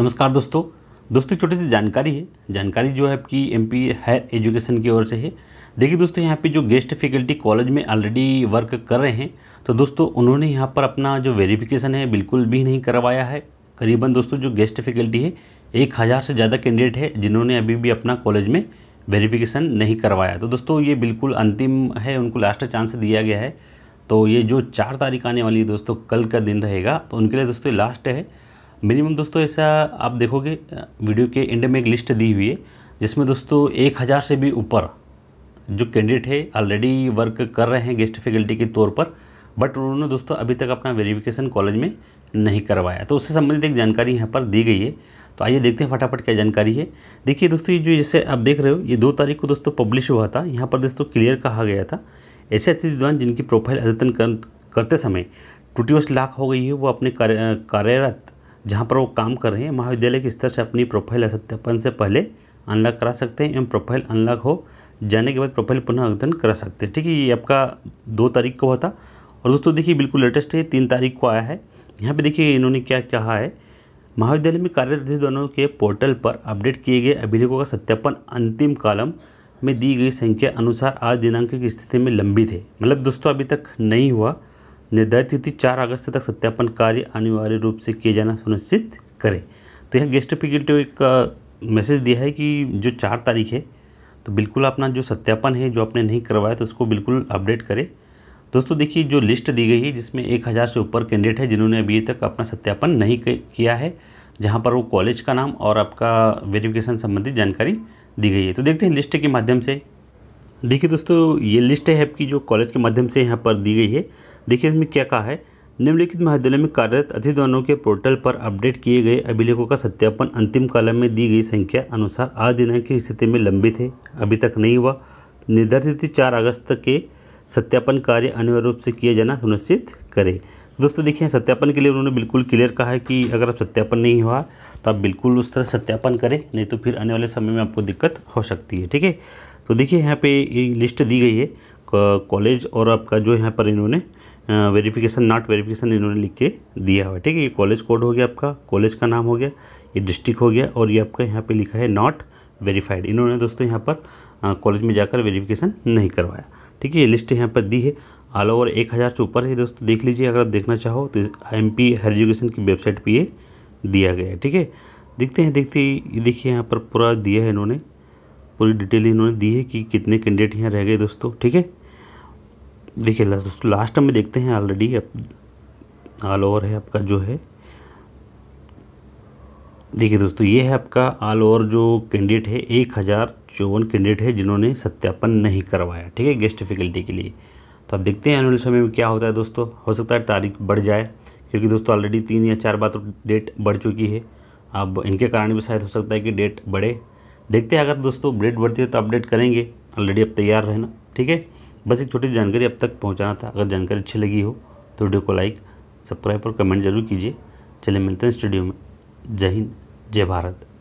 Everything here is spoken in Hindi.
नमस्कार दोस्तों दोस्तों छोटी सी जानकारी है जानकारी जो है आपकी एम पी हायर एजुकेशन की ओर से है देखिए दोस्तों यहाँ पे जो गेस्ट फैकल्टी कॉलेज में ऑलरेडी वर्क कर रहे हैं तो दोस्तों उन्होंने यहाँ पर अपना जो वेरिफिकेशन है बिल्कुल भी नहीं करवाया है करीबन दोस्तों जो गेस्ट फैकल्टी है एक हज़ार से ज़्यादा कैंडिडेट है जिन्होंने अभी भी अपना कॉलेज में वेरीफिकेशन नहीं करवाया तो दोस्तों ये बिल्कुल अंतिम है उनको लास्ट चांस दिया गया है तो ये जो चार तारीख आने वाली है दोस्तों कल का दिन रहेगा तो उनके लिए दोस्तों लास्ट है मिनिमम दोस्तों ऐसा आप देखोगे वीडियो के एंड में एक लिस्ट दी हुई है जिसमें दोस्तों एक हज़ार से भी ऊपर जो कैंडिडेट है ऑलरेडी वर्क कर रहे हैं गेस्ट फैकल्टी के तौर पर बट उन्होंने दोस्तों अभी तक अपना वेरिफिकेशन कॉलेज में नहीं करवाया तो उससे संबंधित एक जानकारी यहाँ पर दी गई है तो आइए देखते हैं फटाफट क्या जानकारी है देखिए दोस्तों ये जो जैसे आप देख रहे हो ये दो तारीख को दोस्तों पब्लिश हुआ था यहाँ पर दोस्तों क्लियर कहा गया था ऐसे अतिथि विद्वान जिनकी प्रोफाइल अद्यतन करते समय टूटी लाख हो गई है वो अपने कार्यरत जहाँ पर वो काम कर रहे हैं महाविद्यालय के स्तर से अपनी प्रोफाइल सत्यापन से पहले अनलॉक करा सकते हैं एवं प्रोफाइल अनलॉक हो जाने के बाद प्रोफाइल पुनः अद्यतन करा सकते हैं ठीक है ये आपका दो तारीख को हुआ था और दोस्तों देखिए बिल्कुल लेटेस्ट है तीन तारीख को आया है यहाँ पे देखिए इन्होंने क्या कहा है महाविद्यालय में कार्यरत दोनों के पोर्टल पर अपडेट किए गए अभिलेखों का सत्यापन अंतिम कालम में दी गई संख्या अनुसार आज दिनांक की स्थिति में लंबित है मतलब दोस्तों अभी तक नहीं हुआ निर्धारित तिथि चार अगस्त तक सत्यापन कार्य अनिवार्य रूप से किए जाना सुनिश्चित करें तो यहाँ गेस्ट एप्लीकेटिव एक मैसेज दिया है कि जो चार तारीख है तो बिल्कुल अपना जो सत्यापन है जो आपने नहीं करवाया तो उसको बिल्कुल अपडेट करें दोस्तों देखिए जो लिस्ट दी गई है जिसमें एक हज़ार से ऊपर कैंडिडेट है जिन्होंने अभी तक अपना सत्यापन नहीं किया है जहाँ पर वो कॉलेज का नाम और आपका वेरिफिकेशन संबंधित जानकारी दी गई है तो देखते हैं लिस्ट के माध्यम से देखिए दोस्तों ये लिस्ट है आपकी जो कॉलेज के माध्यम से यहाँ पर दी गई है देखिए इसमें क्या कहा है निम्नलिखित महाविद्यालय में कार्यरत अधिद्वानों के पोर्टल पर अपडेट किए गए अभिलेखों का सत्यापन अंतिम कालम में दी गई संख्या अनुसार आज दिनांक की स्थिति में लंबित है अभी तक नहीं हुआ निर्धारित तिथि चार अगस्त तक के सत्यापन कार्य अनिवार्य रूप से किया जाना सुनिश्चित करें तो दोस्तों देखिए सत्यापन के लिए उन्होंने बिल्कुल क्लियर कहा है कि अगर आप सत्यापन नहीं हुआ तो आप बिल्कुल उस तरह सत्यापन करें नहीं तो फिर आने वाले समय में आपको दिक्कत हो सकती है ठीक है तो देखिए यहाँ पे ये लिस्ट दी गई है कॉलेज और आपका जो यहाँ पर इन्होंने वेरिफिकेशन नॉट वेरिफिकेशन इन्होंने लिख के दिया हुआ है ठीक है ये कॉलेज कोड हो गया आपका कॉलेज का नाम हो गया ये डिस्ट्रिक्ट हो गया और ये आपका यहाँ पे लिखा है नॉट वेरीफाइड इन्होंने दोस्तों यहाँ पर कॉलेज में जाकर वेरिफिकेशन नहीं करवाया ठीक है ये लिस्ट यहाँ पर दी है ऑल ओवर एक हज़ार से ऊपर है दोस्तों देख लीजिए अगर आप देखना चाहो तो एम पी हायर एजुकेशन की वेबसाइट पर ये दिया गया है ठीक है देखते हैं देखते ये देखिए यहाँ पर पूरा दिया है इन्होंने पूरी डिटेल इन्होंने दी है कि कितने कैंडिडेट यहाँ रह गए दोस्तों ठीक है देखिए लास्ट में देखते हैं ऑलरेडी अब ऑल ओवर है आपका जो है देखिए दोस्तों ये है आपका ऑल ओवर जो कैंडिडेट है एक हज़ार चौवन कैंडिडेट है जिन्होंने सत्यापन नहीं करवाया ठीक है गेस्ट फैकल्टी के लिए तो आप देखते हैं एनुअल समय में क्या होता है दोस्तों हो सकता है तारीख बढ़ जाए क्योंकि दोस्तों ऑलरेडी तीन या चार बार तो डेट बढ़ चुकी है अब इनके कारण भी शायद हो सकता है कि डेट बढ़े देखते हैं अगर दोस्तों डेट बढ़ती है तो अपडेट करेंगे ऑलरेडी अब तैयार रहना ठीक है बस एक छोटी जानकारी अब तक पहुँचाना था अगर जानकारी अच्छी लगी हो तो वीडियो को लाइक सब्सक्राइब और कमेंट जरूर कीजिए चले मिलते हैं स्टूडियो में जय हिंद जय भारत